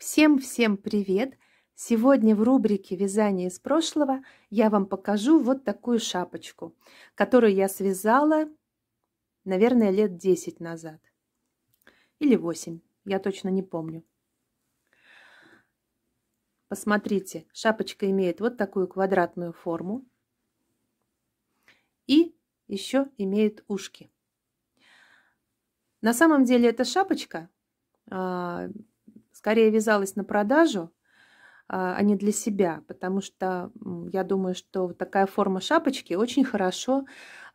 Всем-всем привет! Сегодня в рубрике «Вязание из прошлого» я вам покажу вот такую шапочку, которую я связала, наверное, лет 10 назад. Или 8, я точно не помню. Посмотрите, шапочка имеет вот такую квадратную форму и еще имеет ушки. На самом деле эта шапочка а, скорее вязалась на продажу, а, а не для себя, потому что я думаю, что такая форма шапочки очень хорошо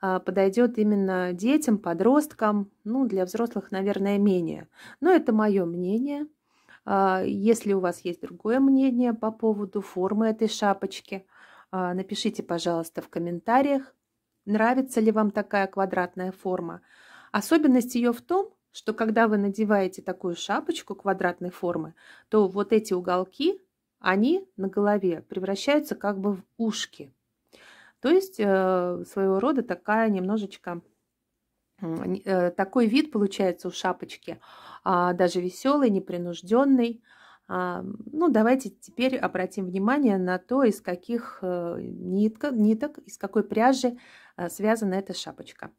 а, подойдет именно детям, подросткам, ну, для взрослых, наверное, менее. Но это мое мнение. А, если у вас есть другое мнение по поводу формы этой шапочки, напишите, пожалуйста, в комментариях, нравится ли вам такая квадратная форма. Особенность ее в том, что когда вы надеваете такую шапочку квадратной формы, то вот эти уголки, они на голове превращаются как бы в ушки. То есть э, своего рода такая немножечко э, такой вид получается у шапочки, а, даже веселый, непринужденный. А, ну, давайте теперь обратим внимание на то, из каких э, ниток, ниток из какой пряжи связана эта шапочка.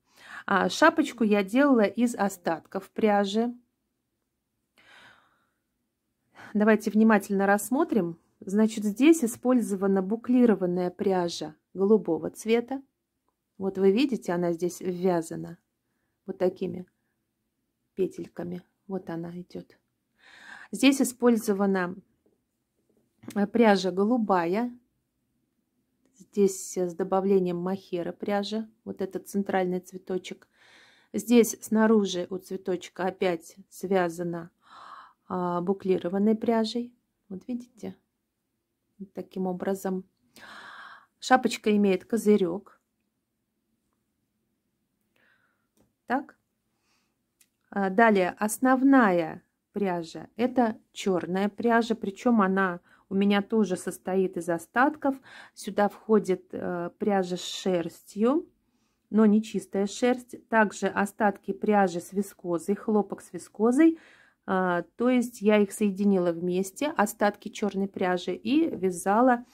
А шапочку я делала из остатков пряжи. Давайте внимательно рассмотрим. Значит, здесь использована буклированная пряжа голубого цвета. Вот вы видите, она здесь ввязана вот такими петельками. Вот она идет. Здесь использована пряжа голубая, Здесь с добавлением махера пряжа, вот этот центральный цветочек. Здесь снаружи у цветочка опять связано а, буклированной пряжей. Вот видите, вот таким образом. Шапочка имеет козырек. Так. А, далее основная пряжа. Это черная пряжа, причем она у меня тоже состоит из остатков. Сюда входит э, пряжа с шерстью, но не чистая шерсть. Также остатки пряжи с вискозой, хлопок с вискозой. Э, то есть я их соединила вместе, остатки черной пряжи, и вязала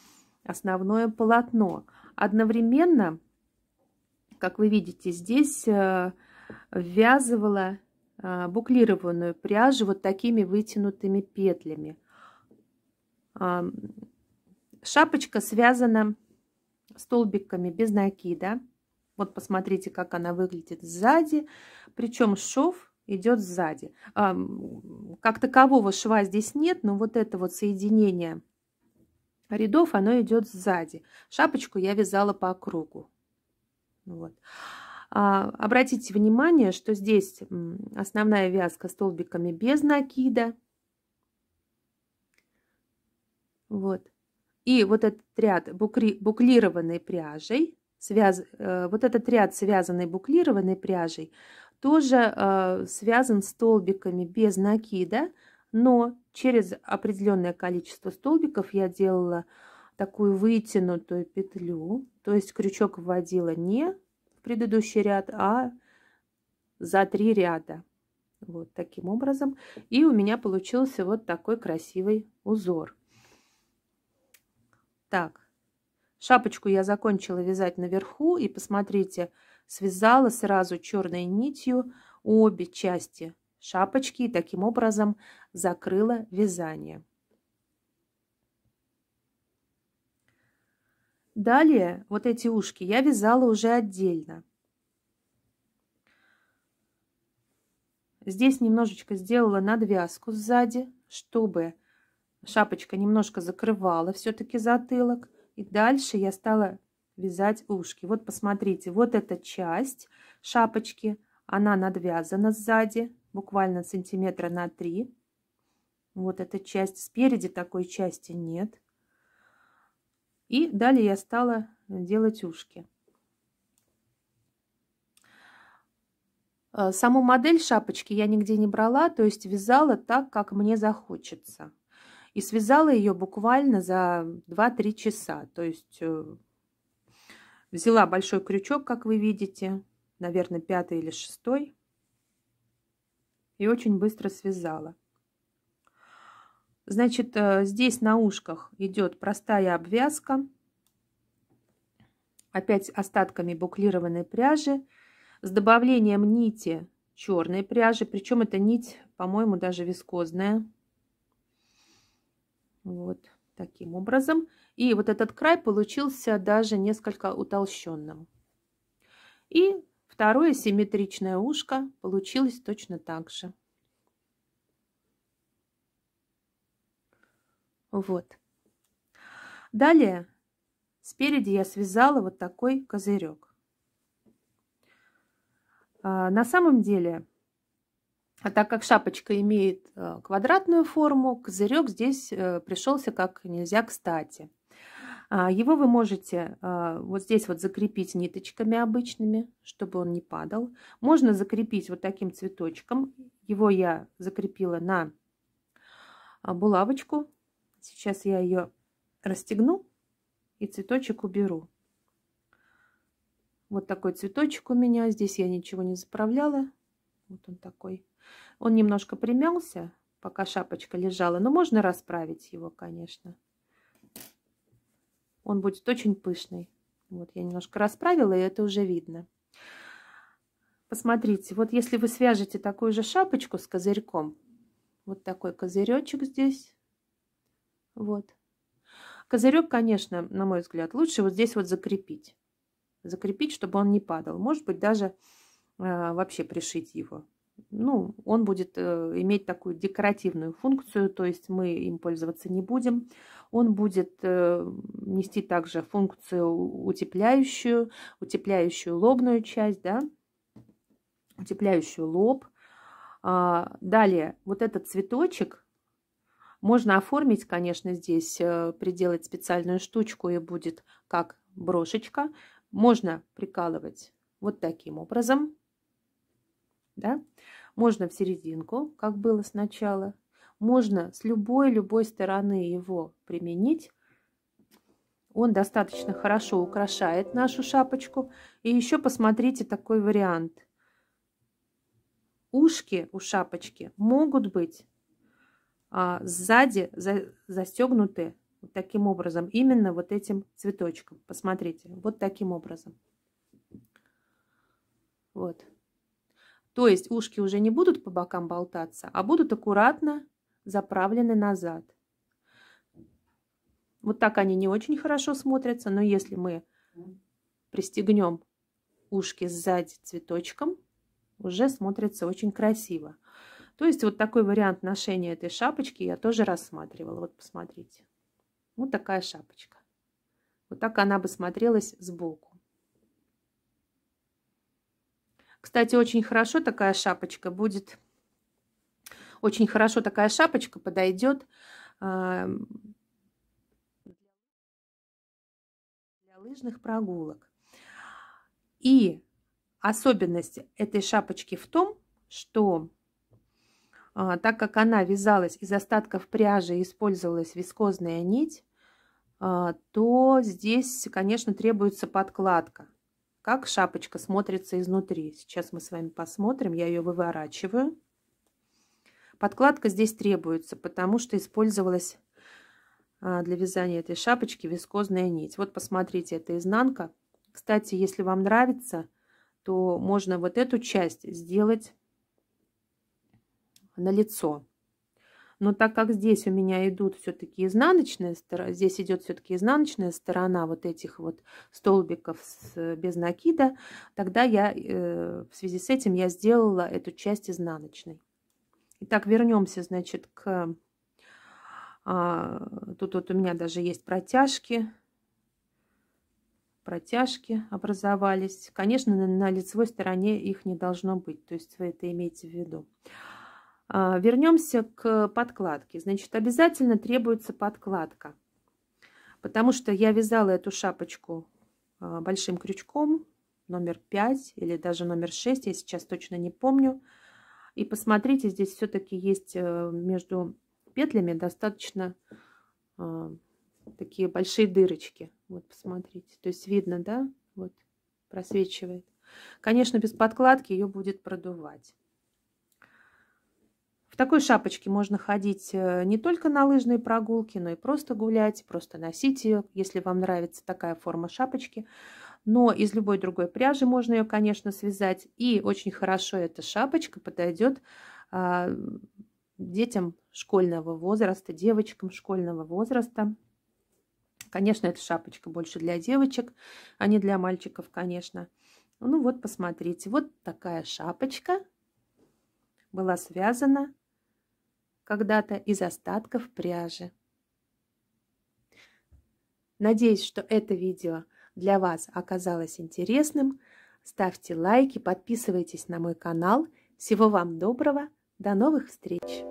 основное полотно. Одновременно, как вы видите, здесь э, ввязывала э, буклированную пряжу вот такими вытянутыми петлями. Шапочка связана столбиками без накида. Вот посмотрите, как она выглядит сзади. Причем шов идет сзади. Как такового шва здесь нет, но вот это вот соединение рядов, оно идет сзади. Шапочку я вязала по кругу. Вот. А, обратите внимание, что здесь основная вязка столбиками без накида. Вот. И вот этот ряд букри, буклированной пряжей, связ, э, вот этот ряд связанной буклированной пряжей, тоже э, связан столбиками без накида, но через определенное количество столбиков я делала такую вытянутую петлю, то есть крючок вводила не в предыдущий ряд, а за три ряда. Вот таким образом. И у меня получился вот такой красивый узор. Так, шапочку я закончила вязать наверху, и посмотрите, связала сразу черной нитью обе части шапочки и таким образом закрыла вязание. Далее вот эти ушки я вязала уже отдельно. Здесь немножечко сделала надвязку сзади, чтобы Шапочка немножко закрывала все-таки затылок. И дальше я стала вязать ушки. Вот посмотрите, вот эта часть шапочки, она надвязана сзади, буквально сантиметра на 3. Вот эта часть. Спереди такой части нет. И далее я стала делать ушки. Э, саму модель шапочки я нигде не брала, то есть вязала так, как мне захочется и связала ее буквально за 2-3 часа. То есть э, взяла большой крючок, как вы видите, наверное, пятый или шестой, и очень быстро связала. Значит, э, здесь на ушках идет простая обвязка, опять остатками буклированной пряжи, с добавлением нити черной пряжи, причем эта нить, по-моему, даже вискозная, вот таким образом. И вот этот край получился даже несколько утолщенным. И второе симметричное ушко получилось точно так же. Вот. Далее спереди я связала вот такой козырек. А, на самом деле а так как шапочка имеет э, квадратную форму, козырек здесь э, пришелся как нельзя кстати. А его вы можете э, вот здесь вот закрепить ниточками обычными, чтобы он не падал. Можно закрепить вот таким цветочком. Его я закрепила на а, булавочку. Сейчас я ее расстегну и цветочек уберу. Вот такой цветочек у меня. Здесь я ничего не заправляла. Вот он такой. Он немножко примялся, пока шапочка лежала, но можно расправить его, конечно. Он будет очень пышный. Вот я немножко расправила, и это уже видно. Посмотрите, вот если вы свяжете такую же шапочку с козырьком, вот такой козыречек здесь, вот. Козырек, конечно, на мой взгляд, лучше вот здесь вот закрепить. Закрепить, чтобы он не падал. Может быть, даже а, вообще пришить его. Ну, он будет э, иметь такую декоративную функцию, то есть мы им пользоваться не будем. Он будет э, нести также функцию утепляющую, утепляющую лобную часть, да, утепляющую лоб. А, далее, вот этот цветочек можно оформить, конечно, здесь, э, приделать специальную штучку и будет как брошечка. Можно прикалывать вот таким образом да? Можно в серединку, как было сначала. Можно с любой-любой стороны его применить. Он достаточно хорошо украшает нашу шапочку. И еще посмотрите такой вариант. Ушки у шапочки могут быть а, сзади за, застегнуты вот таким образом, именно вот этим цветочком. Посмотрите, вот таким образом. Вот. То есть ушки уже не будут по бокам болтаться, а будут аккуратно заправлены назад. Вот так они не очень хорошо смотрятся, но если мы пристегнем ушки сзади цветочком, уже смотрится очень красиво. То есть вот такой вариант ношения этой шапочки я тоже рассматривала. Вот посмотрите. Вот такая шапочка. Вот так она бы смотрелась сбоку. Кстати, очень хорошо такая шапочка будет. Очень хорошо такая шапочка подойдет эм, для лыжных прогулок. И особенность этой шапочки в том, что э, так как она вязалась из остатков пряжи и использовалась вискозная нить, э, то здесь, конечно, требуется подкладка как шапочка смотрится изнутри. Сейчас мы с вами посмотрим. Я ее выворачиваю. Подкладка здесь требуется, потому что использовалась а, для вязания этой шапочки вискозная нить. Вот посмотрите, это изнанка. Кстати, если вам нравится, то можно вот эту часть сделать на лицо. Но так как здесь у меня идут все-таки изнаночная сторона, здесь идет все-таки изнаночная сторона вот этих вот столбиков с, без накида, тогда я э, в связи с этим я сделала эту часть изнаночной. Итак, вернемся, значит, к... А, тут вот у меня даже есть протяжки протяжки образовались. Конечно, на лицевой стороне их не должно быть, то есть вы это имеете в виду. А, вернемся к подкладке. Значит, обязательно требуется подкладка, потому что я вязала эту шапочку а, большим крючком номер 5 или даже номер 6, я сейчас точно не помню. И посмотрите, здесь все-таки есть э, между петлями достаточно а, такие большие дырочки. Вот посмотрите, то есть видно, да, вот просвечивает. Конечно, без подкладки ее будет продувать. В такой шапочке можно ходить э, не только на лыжные прогулки, но и просто гулять, просто носить ее, если вам нравится такая форма шапочки. Но из любой другой пряжи можно ее, конечно, связать. И очень хорошо эта шапочка подойдет а, детям школьного возраста, девочкам школьного возраста. Конечно, эта шапочка больше для девочек, а не для мальчиков, конечно. Ну вот, посмотрите, вот такая шапочка была связана когда-то из остатков пряжи. Надеюсь, что это видео для вас оказалось интересным. Ставьте лайки, подписывайтесь на мой канал. Всего вам доброго, до новых встреч!